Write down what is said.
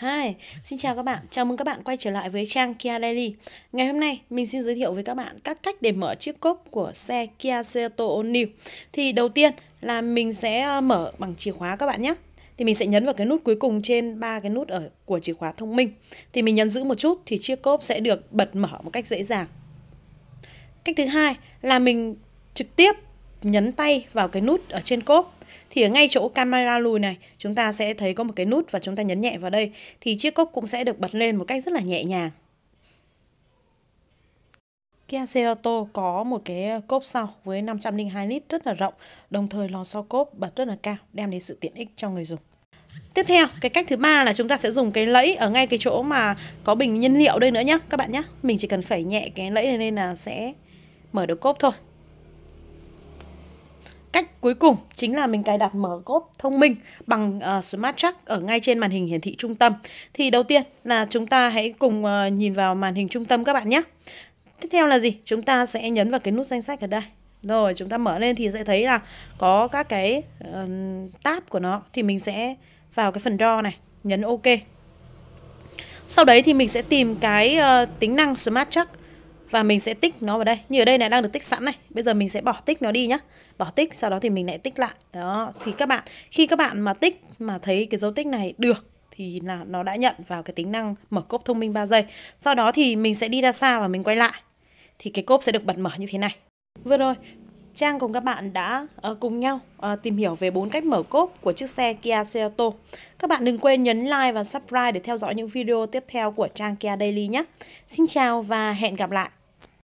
Hi, xin chào các bạn. Chào mừng các bạn quay trở lại với trang Kia Daily. Ngày hôm nay mình xin giới thiệu với các bạn các cách để mở chiếc cốp của xe Kia Seato New. Thì đầu tiên là mình sẽ ờ, mở bằng chìa khóa các bạn nhé. Thì mình sẽ nhấn vào cái nút cuối cùng trên ba cái nút ở của chìa khóa thông minh. Thì mình nhấn giữ một chút thì chiếc cốp sẽ được bật mở một cách dễ dàng. Cách thứ hai là mình trực tiếp nhấn tay vào cái nút ở trên cốp thì ở ngay chỗ camera lùi này chúng ta sẽ thấy có một cái nút và chúng ta nhấn nhẹ vào đây thì chiếc cốc cũng sẽ được bật lên một cách rất là nhẹ nhàng. Kia Cerato có một cái cốp sau với 502 lít rất là rộng, đồng thời lò xo cốp bật rất là cao, đem đến sự tiện ích cho người dùng. Tiếp theo, cái cách thứ ba là chúng ta sẽ dùng cái lẫy ở ngay cái chỗ mà có bình nhiên liệu đây nữa nhé các bạn nhé. Mình chỉ cần khẩy nhẹ cái lẫy này lên là sẽ mở được cốp thôi. Cách cuối cùng chính là mình cài đặt mở cốp thông minh bằng uh, Smart Track ở ngay trên màn hình hiển thị trung tâm. Thì đầu tiên là chúng ta hãy cùng uh, nhìn vào màn hình trung tâm các bạn nhé. Tiếp theo là gì? Chúng ta sẽ nhấn vào cái nút danh sách ở đây. Rồi chúng ta mở lên thì sẽ thấy là có các cái uh, tab của nó. Thì mình sẽ vào cái phần draw này, nhấn OK. Sau đấy thì mình sẽ tìm cái uh, tính năng Smart Track và mình sẽ tích nó vào đây như ở đây này đang được tích sẵn này bây giờ mình sẽ bỏ tích nó đi nhá bỏ tích sau đó thì mình lại tích lại đó thì các bạn khi các bạn mà tích mà thấy cái dấu tích này được thì là nó đã nhận vào cái tính năng mở cốp thông minh 3 giây sau đó thì mình sẽ đi ra xa và mình quay lại thì cái cốp sẽ được bật mở như thế này vừa rồi Trang cùng các bạn đã uh, cùng nhau uh, tìm hiểu về bốn cách mở cốp của chiếc xe Kia Ceato. Các bạn đừng quên nhấn like và subscribe để theo dõi những video tiếp theo của Trang Kia Daily nhé. Xin chào và hẹn gặp lại.